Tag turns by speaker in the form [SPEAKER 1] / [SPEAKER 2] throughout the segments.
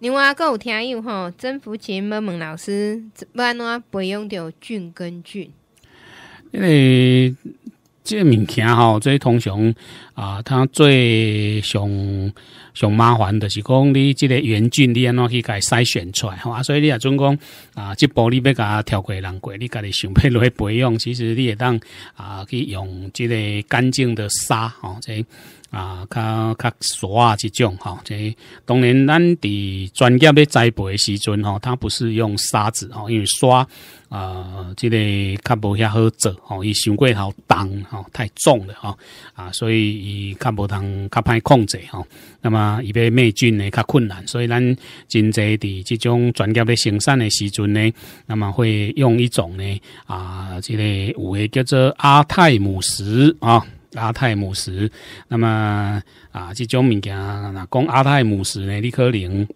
[SPEAKER 1] 另外，阁有听友吼，曾福前要问老师，怎么安怎培养着菌跟菌？因为这物件吼，最通常啊，它最上上麻烦的是讲，你这个原菌你安怎去改筛选出来，吼啊？所以你啊总讲啊，即玻璃要加调过、人过，你家己想要落去培养，其实你也当啊，去用即个干净的沙哦，即。啊，较较啊，即种即、这当然咱伫专业咧栽培时阵吼，它不是用沙子吼，因为沙啊，即个较无遐好做吼，伊伤过好重哦，太重了哦，啊，所以伊较无通较歹控制吼，那么伊要灭菌咧较困难，所以咱真侪伫即种专业咧生产的时阵呢，那么会用一种呢啊，即个有诶叫做阿泰姆石啊。阿泰姆斯。那么啊，这种物件，那讲阿泰姆斯呢？你可能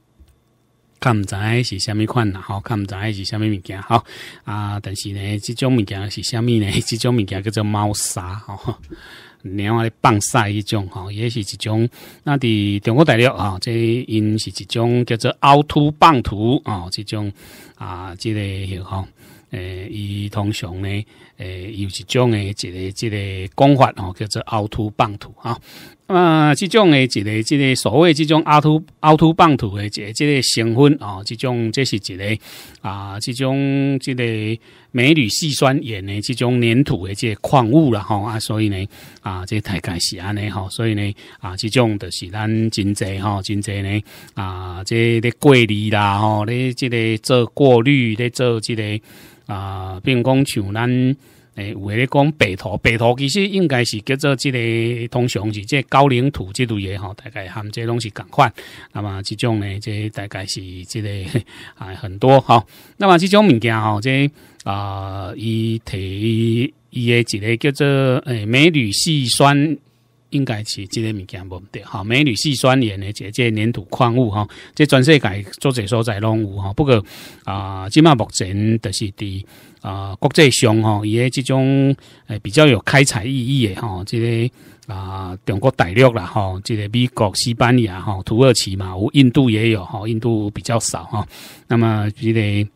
[SPEAKER 1] 看唔知是虾米款，啦，吼，看唔知是虾米物件，好啊。但是呢，这种物件是虾米呢？这种物件叫做猫砂，吼，猫咧放屎一种，吼，也是一种。那在中国大陆，啊，这因是一种叫做凹凸棒图啊，这种啊，这类吼。诶，伊通常呢，诶，有一种诶，一个、一个讲法哦，叫做凹凸棒土啊。啊，这种诶，一个、即个所谓这种凹凸凹凸棒土诶，这、这个成分啊，这种这是一个啊，这种这个镁铝细酸盐诶，这种粘土诶，这矿物啦，哈啊，所以呢，啊，这大概是安尼，哈，所以呢，啊，这种的是咱真济哈，真济呢，啊，这咧过滤啦，吼，咧这个做过滤咧做这个啊，并工像咱。诶，诶咧讲白土，白土其实应该是叫做即个，通常是即高岭土即类诶吼，大概含即拢是共款。那么即种呢，即大概是即个啊很多吼。那么即种物件吼，即啊伊提伊诶一个叫做诶美女细酸。应该是这个物件冇对哈，美女、硅酸盐的即个黏土矿物，哈，即全世界做这所在拢有，哈，不过啊，即嘛目前就是伫啊国际上，吼，诶这种诶比较有开采意义的，吼，即个啊中国大陆啦，吼，即个美国、西班牙，哈，土耳其嘛，有印度也有，哈，印度比较少，哈，那么即个。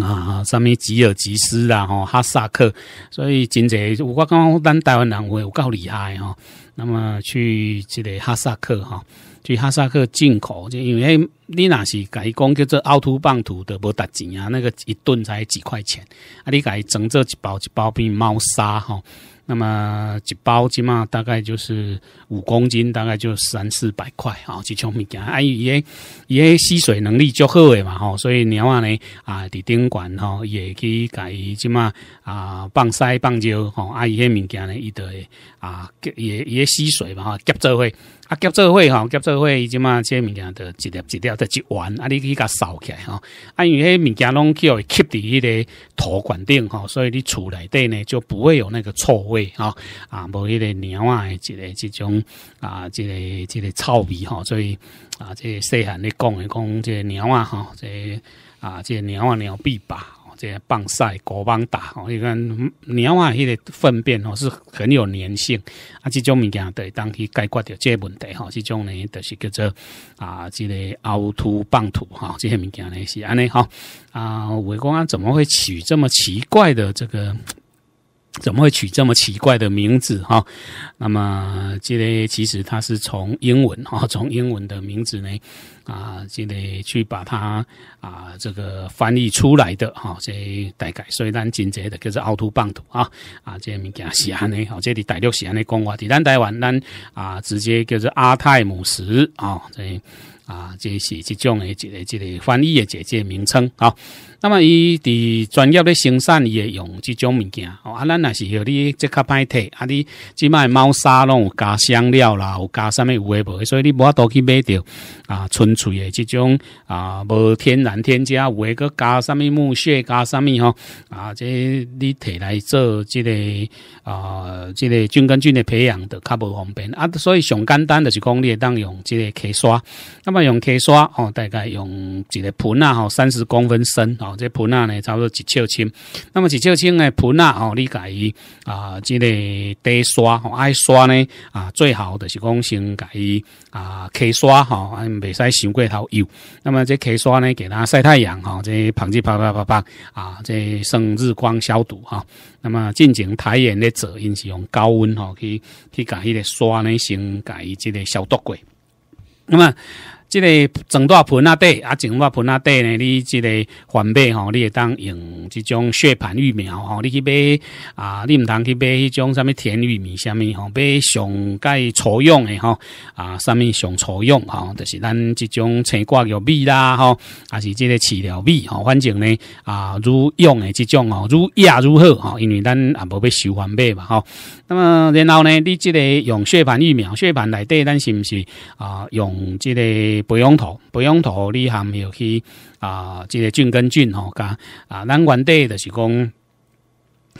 [SPEAKER 1] 啊，上物吉尔吉斯啊，哈萨克，所以真侪，我觉咱台湾人有够厉害吼。那么去这个哈萨克哈，去哈萨克进口，就因为你那是改讲叫做凹凸棒土的，无值钱啊，那个一吨才几块钱，啊，你改装做一包一包变猫砂吼。那么一包起码大概就是五公斤，大概就三四百块啊，几种米件。啊姨伊诶伊诶吸水能力较好诶嘛吼，所以鸟啊呢啊，伫顶管吼，也去甲伊即码啊，放屎放尿吼，啊，伊些物件呢，伊都啊，也也吸水嘛吼，夹做会。啊，夹做伙吼，夹做伙伊即嘛，即物件着一粒一粒着一丸，啊，你去甲扫起来吼，啊，因为迄物件拢叫吸伫迄个土罐顶吼，所以你厝内底呢就不会有那个臭味吼，啊，无迄个鸟啊，一个即种啊，即个即个臭味吼，所以啊，即细汉你讲诶讲即这鸟啊哈，个啊即、个猫啊猫必吧。这棒晒、果棒打吼，你看鸟啊，迄个粪便吼是很有粘性，啊，这种物件对当去解决掉这个问题吼，这种呢就是叫做啊，这个凹凸棒土哈，这些物件呢是安尼哈啊，伟公安怎么会取这么奇怪的这个？怎么会取这么奇怪的名字哈？那么这里其实它是从英文哈，从英文的名字呢啊这里去把它啊这个翻译出来的哈，在大概所以咱简洁的叫做凹凸棒图啊啊，这闽南语啊，好这里大陆闽南话，伫咱台湾咱啊直接叫做阿泰姆石啊这。啊，这是这种的，一个、一个翻译的这些名称好。那么，伊伫专业的生产，伊会用这种物件。哦，啊，咱若是，你即较歹摕啊，你即卖猫砂拢有加香料啦，有加啥物有诶无？所以你无法度去买着啊，纯粹的这种啊，无天然添加，有诶搁加啥物木屑，加啥物吼啊，这你摕来做这个啊，这个菌根菌的培养都较无方便啊。所以上简单就是讲，你当用即个牙刷，那么。用 K 刷哦，大概用一个盆呐，吼三十公分深哦，这盆呐呢差不多一尺深。那么一尺深的盆呐，吼你改伊啊，这个底刷吼爱刷呢啊，最好的是讲先改伊啊，K 刷哈，未使伤过头油。那么这 K 刷呢，给它晒太阳哈，这捧起啪啪啪啪啊，这升日光消毒哈。那么进行台眼的者，因是用高温哈去去改伊的刷呢，先改伊这个消毒过。那么。即个整大盆啊底，啊整大盆啊底呢？你即个环背吼，你会当用即种血盘玉米吼，你去买啊，你毋通去买迄种啥物甜玉米，啥物吼，买上盖粗用的吼，啊，啥物上粗用吼，就是咱即种青瓜玉米啦吼，啊是即个饲料米吼，反正呢啊，愈用的即种吼，愈野愈好吼，因为咱也无要收环背嘛吼。那么，然后呢？你即个用血盘疫苗、血盘来滴，咱是不是啊？用即个培养土、培养土，你含有去啊？即个菌跟菌吼，加啊，咱原底就是讲。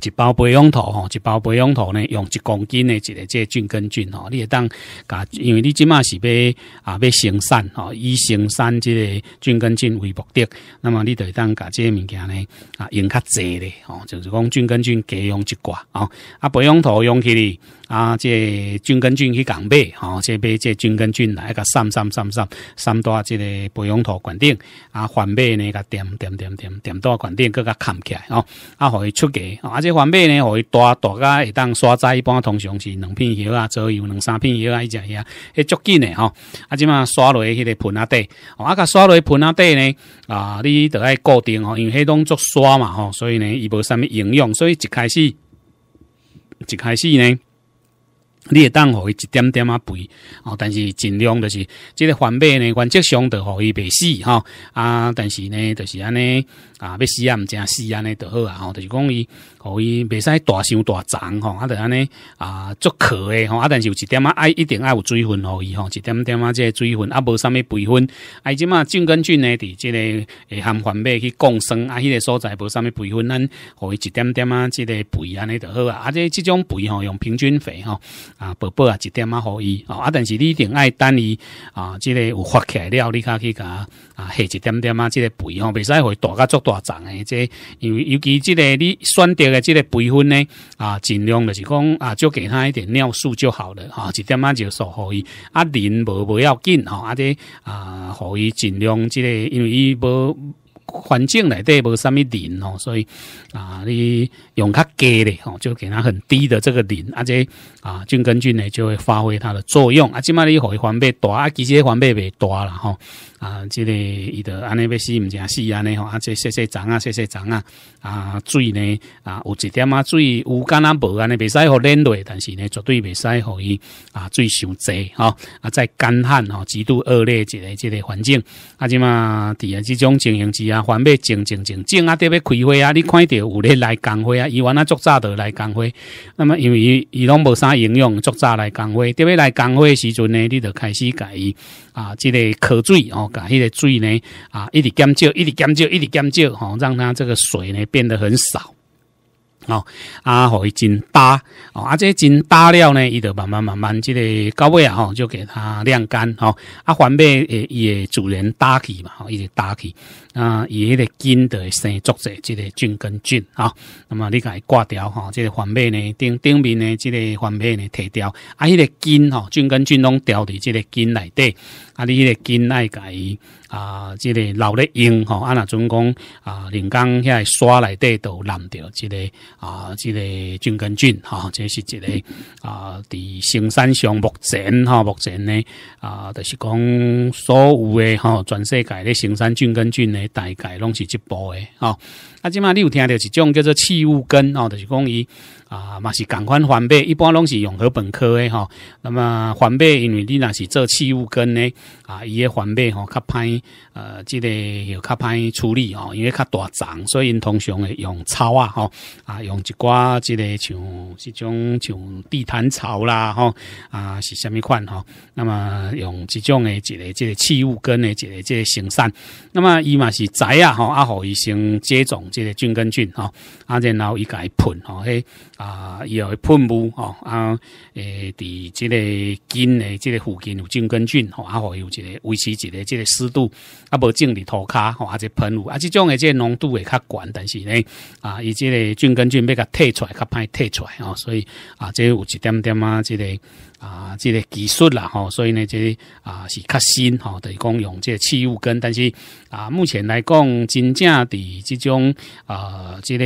[SPEAKER 1] 一包培养土吼，一包培养土呢，用一公斤的这个这菌根菌吼，你会当噶，因为你即马是要啊要生产吼，以生产这个菌根菌为目的，那么你就当噶这物件呢啊用较济咧吼，就是讲菌根菌加用一挂啊，啊培养土用起哩。啊，即军根菌去讲话，吼，即买即军根菌来一个三三三三三多即个培养土管顶啊，环尾呢个点点点点点多管顶搁甲砍起来哦，啊，可以出个，啊，即环尾呢可以大多会当刷栽，一般通常是两片叶啊，左右两三片叶啊，一只叶，迄足紧的吼，啊，即嘛刷落去个盆啊底，啊，个刷落盆啊底呢，啊，你得爱固定哦，因为种作刷嘛吼，所以呢，伊无啥物营养，所以一开始，一开始呢。你会当互伊一点点啊肥，哦，但是尽量就是这个反卖呢，原则上的可伊未死吼。啊，但是呢，就是安尼啊，要死啊毋正死安尼就好啊，吼、就是讲伊。哦，伊袂使大伤大长吼，啊，就安尼啊，足课诶吼，啊，但是有一点啊，爱一定爱有水分互伊吼，一点点啊，即个水分啊，无啥物肥分。啊，即嘛菌根菌呢，伫即个含环尾去共生啊，迄个所在无啥物肥分，咱互伊一点点啊，即个肥安尼就好啊。啊，即即种肥吼，用平均肥吼，啊，宝宝啊，一点点互伊，吼，啊，但是你一定爱等伊啊，即个有发起来了，你较去搞啊，下一点点啊，即个肥吼，袂使互伊大家足大长诶，即因为尤其即个你选择。这个培训呢啊，尽量就是讲啊，就给他一点尿素就好了哈，一点啊就所可伊，啊，磷无不要紧哈，啊这啊可伊尽量这个，因为伊无环境内底无啥物磷吼，所以啊你。用它低的吼，就给它很低的这个磷，而且啊，菌根菌呢就会发挥它的作用啊。即嘛可以后的环被大啊，其实环被未大了吼啊。即个伊得安尼要死唔成死安尼吼，啊，即细细脏啊，细细脏啊啊，水呢啊，有一点啊水有干啊无安尼，袂使好冷落，但是呢，绝对袂使好伊啊水伤济吼啊，在干旱吼极度恶劣一个即个环境啊，即嘛底啊这种情形之下，环被静静静静啊都要开花啊，你看到有咧来干花啊。伊原啊，作早的来工会，那么因为伊拢无啥营养，作早来工会，特别来干灰时阵呢，你就开始改伊啊，即个渴水哦，改迄个水呢啊，一直减少，一直减少，一直减少哦，让它这个水呢变得很少。哦啊，互伊真搭哦，啊这真斤搭了呢，伊得慢慢慢慢，即个到尾啊，吼、就给它晾干哦。啊，环尾诶，伊诶主人搭起嘛，吼，伊直搭起。啊，伊迄个筋会生作者即个菌根菌啊，那么你该挂掉吼，即个环尾呢，顶顶面呢，即个环尾呢提掉。啊，迄个筋吼，菌根菌拢吊伫即个筋内底，啊，你迄个筋爱伊啊，即个留咧用吼，啊若准讲啊，人工遐刷内底都染着即个啊，即个菌根菌吼。这是一个啊，伫生产上目前吼，目前呢啊，就是讲所有诶吼，全世界咧生产菌根菌呢。大概拢是直部诶，吼！啊，即码你有听到一种叫做器物根哦，就是讲伊。啊，嘛是赶快环保，一般拢是用禾本科的吼。那么环保，因为你若是做器物根呢，啊，伊个环保吼较歹，呃，即个又较歹处理哦，因为较大长，所以因通常会用草啊，吼，啊，用一寡即个像，是种像地毯草啦，吼，啊，是虾米款吼。那么用即种的一个即个器物根的一个即个形散。那么伊嘛是栽啊，吼，啊，互伊先接种即个菌根菌，吼，啊，然后伊喷吼嘿。啊，伊会喷雾哦，啊，诶，伫即个根诶，即个附近有菌根菌，吼，啊，伊有一个维持一个即个湿度，啊，无整理骹吼，啊，即喷雾，啊，即种诶，即浓度会较悬，但是呢，啊，伊即个菌根菌要甲退出来，较歹退出来哦，所以啊，即有一点点啊，即个。啊，这个技术啦，吼，所以呢，这啊是较新，吼，等于讲用这气雾根，但是啊，目前来讲，真正伫这种啊，这个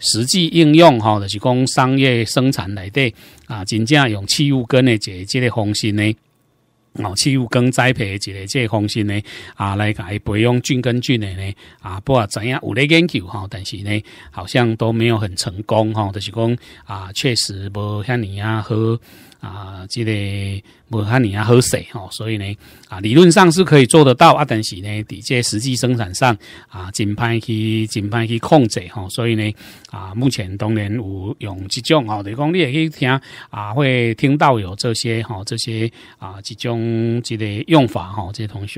[SPEAKER 1] 实际应用，吼，就是讲商业生产内底啊，真正用气雾根的这这个方式呢，哦，气雾根栽培一这即个方式呢，啊，来改培养菌根菌的呢，啊，不啊怎样，有咧研究，哈，但是呢，好像都没有很成功，哈，就是讲啊，确实无像你啊和啊，即个无虾尼啊好势吼，所以呢，啊，理论上是可以做得到啊，但是呢，即个实际生产上啊，真歹去真歹去控制吼，所以呢，啊，目前当然有用这种吼，就讲你也去听啊，会听到有这些吼，这些啊，这种即个用法吼，这些同学。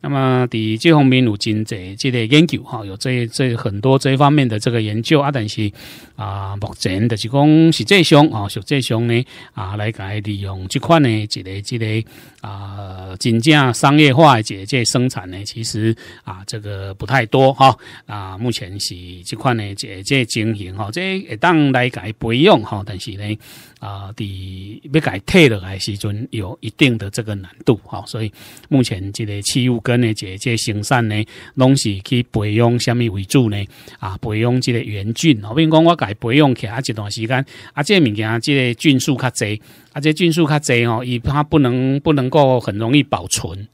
[SPEAKER 1] 那么伫这方面，有真济即个研究吼，有这这很多这方面的这个研究啊，但是啊，目前就是讲实际上啊，实际上呢啊来。来改利用这款呢，一个一个啊，真正商业化解这生产呢，其实啊，这个不太多哈啊。目前是这款呢，即这经营哈，即当来改培养哈，但是呢啊，伫要改退的时阵，有一定的这个难度哈。所以目前这个气雾根呢，即个生产呢，拢是去培养虾米为主呢啊？培养即个菌菌哦，比如讲我改培养起啊一段时间啊，即物件即菌数较侪。而且菌数较侪吼，伊它不能不能够很容易保存，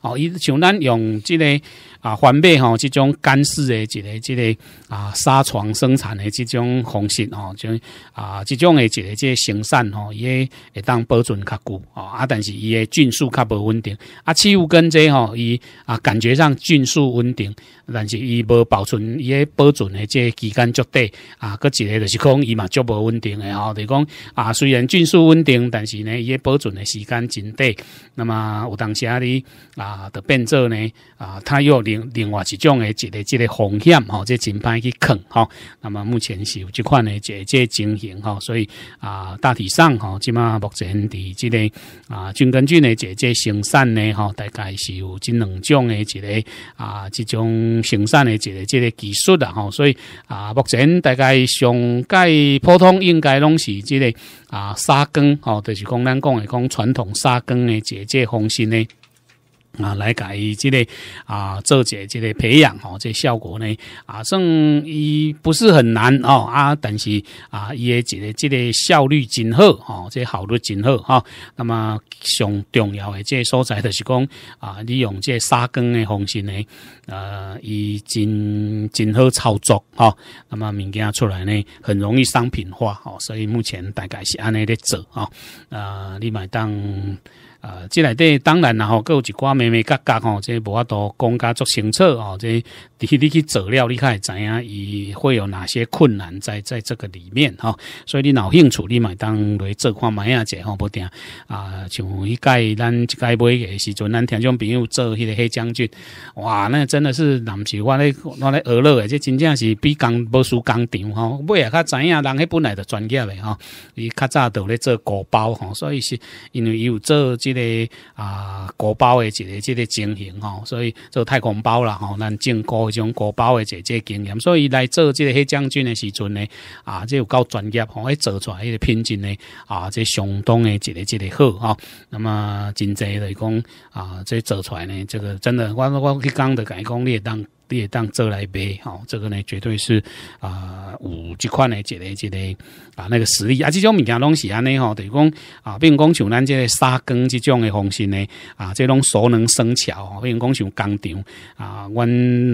[SPEAKER 1] 哦，伊像咱用即个。啊，反面吼，这种干式的一个、一个啊沙床生产的这种方式吼，种啊这种的一个这生产吼，也会当保存较久哦，啊，但是伊的菌数较不稳定。啊，七五根这吼，伊啊感觉上菌数稳定，但是伊无保存，伊的保存的这期间足短啊，搁一个就是讲伊嘛足不稳定。的吼，就讲啊，虽然菌数稳定，但是呢，伊的保存的时间真短。那么有当时啊，你啊就变做呢啊，它又。另外一种的这个这个风险吼，这真歹去坑吼。那么目前是有这款的解解情形吼，所以啊，大体上哈，即嘛目前的这个啊，均根据的解解生产呢吼，大概是有这两种的这个啊，这种生产的这个这个技术啦吼，所以啊，目前大概上介普通应该拢是这个啊，沙根哦，就是讲咱讲的讲传统沙根的解解方式呢。啊，来改即个啊，做些即个培养哦，即效果呢啊，算伊不是很难哦啊，但是啊，伊诶即个即个效率真好哦，即效率真好哈。那么上重要的即所在就是讲啊，利用即沙耕的方式呢，呃，伊真真好操作哈。那么物件出来呢，很容易商品化哦，所以目前大概是安尼个走啊啊，你买当。啊，即里底当然然吼，各有一寡妹妹甲家吼，即无阿多讲家做政策哦，这你你去做了，你看会知影伊会有哪些困难在在这个里面哈？所以你有兴趣，你买当来做看买啊，者吼不定啊，像迄届咱一届买嘅时阵，咱听众朋友做迄个黑将军，哇，那真的是难是我咧我咧娱乐的这真正是比工无输工场吼，买也较知影，人迄本来就专业的吼，伊较早都咧做鼓包吼，所以是因为伊有做这个啊，果包的这个这个情形吼，所以做太空包了哈，咱经过这种果包的这经验，所以来做这个黑将军的时阵呢，啊，有够专业，吼，做出来迄个品质呢，啊，这相当的这个这个好哈。那么，真侪来讲啊，这做出来呢，这个真的，我我去讲的讲讲列当列当做来背哈，这个呢，绝对是啊。有这款的一个一个啊，那个实力啊，这种物件东西安尼吼等于讲啊，如讲像咱这个沙钢这种的方式呢啊，这种熟能生巧比如讲像工厂啊，我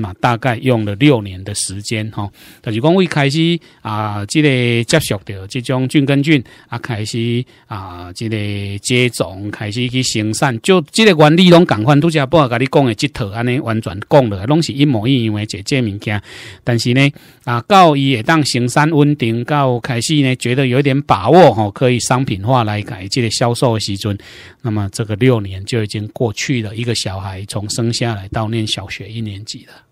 [SPEAKER 1] 嘛大概用了六年的时间吼，但是讲我开始啊，这个接触到这种菌根菌啊，开始啊，这个接种开始去生产，就这个原理拢讲翻都差不多，跟你讲的这套安尼完全讲了，拢是一模一样的一个物件，但是呢啊，伊会当。行山温定到开始呢，觉得有点把握哈，可以商品化来改这个销售的时准。那么这个六年就已经过去了，一个小孩从生下来到念小学一年级了。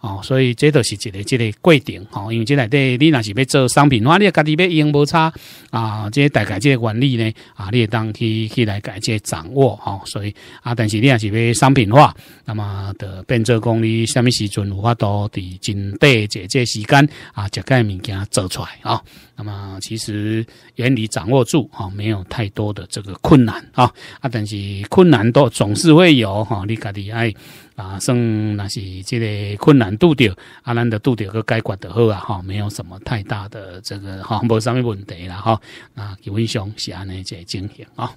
[SPEAKER 1] 哦，所以这都是一个、一个规定哦。因为这内底你若是要做商品化，你家己要用无差啊。这大概这个原理呢，啊，你当去去来改这掌握哦。所以啊，但是你要是要商品化，那么的变做讲艺，什么时阵有法度伫准备？这姐时间啊，这个物件做出来啊。那么其实原理掌握住哦，没有太多的这个困难啊。啊，但是困难都总是会有哈，你家己爱。啊，算那是这个困难度掉，啊，咱的度掉个解决的好啊，哈，没有什么太大的这个，哈，无啥物问题啦，哈，啊，基本上是安尼个情形啊。